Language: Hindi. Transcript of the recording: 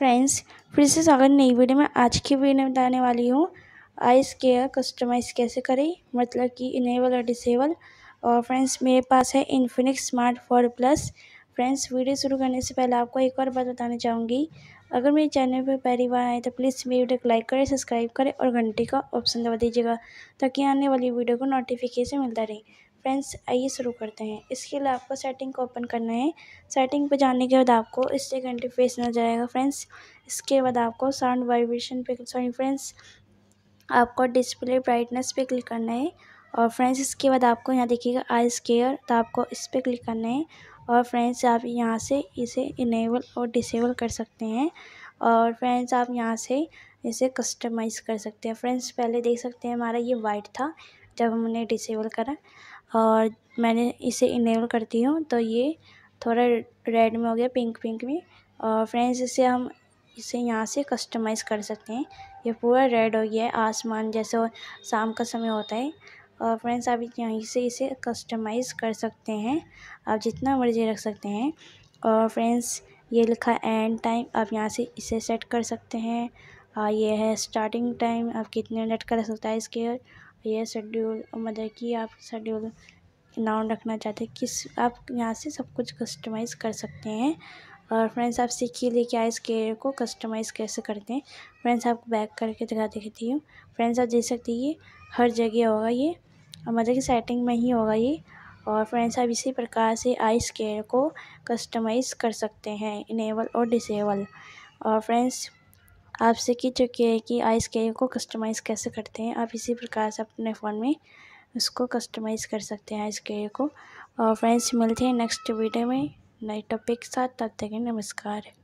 फ्रेंड्स फिर से स्वागत नई वीडियो में आज की वीडियो में बताने वाली हूँ आइस केयर कस्टमाइज़ कैसे करें मतलब कि इनेबल और डिसेबल और फ्रेंड्स मेरे पास है Infinix smart four plus friends video शुरू करने से पहले आपको एक और बात बताना चाहूँगी अगर मेरे चैनल पर पहली बार आए तो प्लीज़ मेरी वीडियो को लाइक करें सब्सक्राइब करें और घंटे का ऑप्शन दबा दीजिएगा ताकि आने वाली वीडियो को नोटिफिकेशन मिलता रहे फ्रेंड्स आइए शुरू करते हैं इसके लिए आपको सेटिंग को ओपन करना है सेटिंग पर जाने के बाद आपको इससे घंटी फेस नजर आएगा फ्रेंड्स इसके बाद आपको साउंड वाइब्रेशन पे सॉरी फ्रेंड्स आपको डिस्प्ले ब्राइटनेस पे क्लिक करना है और फ्रेंड्स इसके बाद आपको यहाँ देखिएगा आई स्केयर तो आपको इस पर क्लिक करना है और फ्रेंड्स आप यहाँ से इसे इनेबल और डिसेबल कर सकते हैं और फ्रेंड्स आप यहाँ से इसे कस्टमाइज कर सकते हैं फ्रेंड्स पहले देख सकते हैं हमारा ये वाइट था जब हमने डिसेबल करा और मैंने इसे इनेबल करती हूँ तो ये थोड़ा रेड में हो गया पिंक पिंक में और फ्रेंड्स इसे हम इसे यहाँ से कस्टमाइज़ कर सकते हैं ये पूरा रेड हो गया है आसमान जैसे शाम का समय होता है और फ्रेंड्स आप यहीं से इसे कस्टमाइज़ कर सकते हैं आप जितना मर्ज़ी रख सकते हैं और फ्रेंड्स ये लिखा एंड टाइम आप यहाँ से इसे सेट कर सकते हैं और ये है स्टार्टिंग टाइम आप कितने मिनट का रख सकता है इसके ये शेड्यूल मतलब कि आप शेड्यूल नाउन रखना चाहते हैं किस आप यहाँ से सब कुछ कस्टमाइज़ कर सकते हैं और फ्रेंड्स आप सीखिए लेके आए इस केयर को कस्टमाइज़ कैसे करते हैं फ्रेंड्स आपको बैक करके दिखा देती हूँ फ्रेंड्स आप देख सकते हैं ये हर जगह होगा ये हमारे की सेटिंग में ही होगा ये और फ्रेंड्स आप इसी प्रकार से आई स्केयर को कस्टमाइज़ कर सकते हैं इनेबल और डिसेबल और फ्रेंड्स आपसे की चुकी है कि आई स्केयर को कस्टमाइज़ कैसे करते हैं आप इसी प्रकार से अपने फ़ोन में उसको कस्टमाइज़ कर सकते हैं आई स्केयर को और फ्रेंड्स मिलते हैं नेक्स्ट वीडियो में नए टॉपिक के साथ तब तक नमस्कार